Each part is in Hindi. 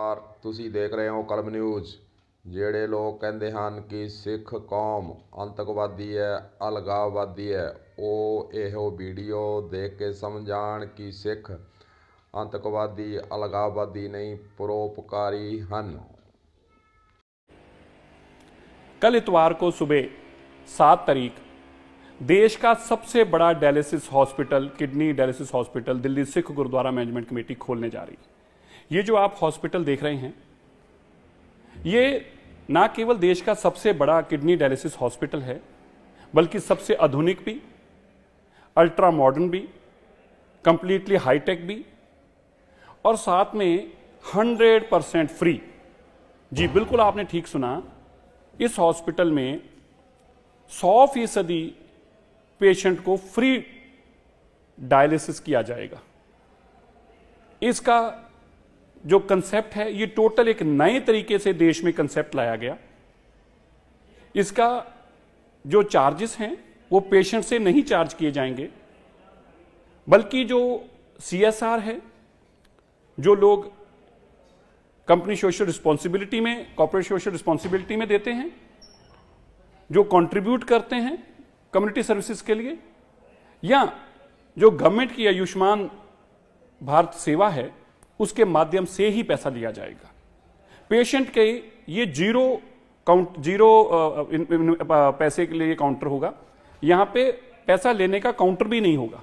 ਨਮਸਕਾਰ ਤੁਸੀਂ ਦੇਖ ਰਹੇ ਹੋ ਕਲਮ ਨਿਊਜ਼ ਜਿਹੜੇ ਲੋਕ ਕਹਿੰਦੇ ਹਨ ਕਿ ਸਿੱਖ ਕੌਮ ਅੰਤਕਵਾਦੀ ਹੈ ਅਲਗਾਵਵਾਦੀ ਹੈ ਉਹ ਇਹੋ ਵੀਡੀਓ ਦੇਖ ਕੇ ਸਮਝ ਜਾਣ ਕਿ ਸਿੱਖ ਅੰਤਕਵਾਦੀ ਅਲਗਾਵਵਾਦੀ ਨਹੀਂ ਪਰੋਪਕਾਰੀ ਹਨ कल इतवार को सुबह सात तारीख देश का सबसे बड़ा dialysis hospital kidney dialysis hospital Delhi Sikh Gurdwara management committee खोलने जा रही है ये जो आप हॉस्पिटल देख रहे हैं ये ना केवल देश का सबसे बड़ा किडनी डायलिसिस हॉस्पिटल है बल्कि सबसे आधुनिक भी अल्ट्रा मॉडर्न भी कंप्लीटली हाईटेक भी और साथ में 100 परसेंट फ्री जी बिल्कुल आपने ठीक सुना इस हॉस्पिटल में 100 फीसदी पेशेंट को फ्री डायलिसिस किया जाएगा इसका जो कंसेप्ट है ये टोटल एक नए तरीके से देश में कंसेप्ट लाया गया इसका जो चार्जेस हैं वो पेशेंट से नहीं चार्ज किए जाएंगे बल्कि जो सीएसआर है जो लोग कंपनी सोशल रिस्पॉन्सिबिलिटी में कॉर्पोरेट सोशल रिस्पॉन्सिबिलिटी में देते हैं जो कंट्रीब्यूट करते हैं कम्युनिटी सर्विसेज के लिए या जो गवर्नमेंट की आयुष्मान भारत सेवा है उसके माध्यम से ही पैसा लिया जाएगा पेशेंट के ये जीरो काउंट जीरो पैसे के लिए काउंटर होगा यहां पे पैसा लेने का काउंटर भी नहीं होगा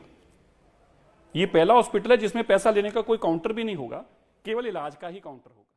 ये पहला हॉस्पिटल है जिसमें पैसा लेने का कोई काउंटर भी नहीं होगा केवल इलाज का ही काउंटर होगा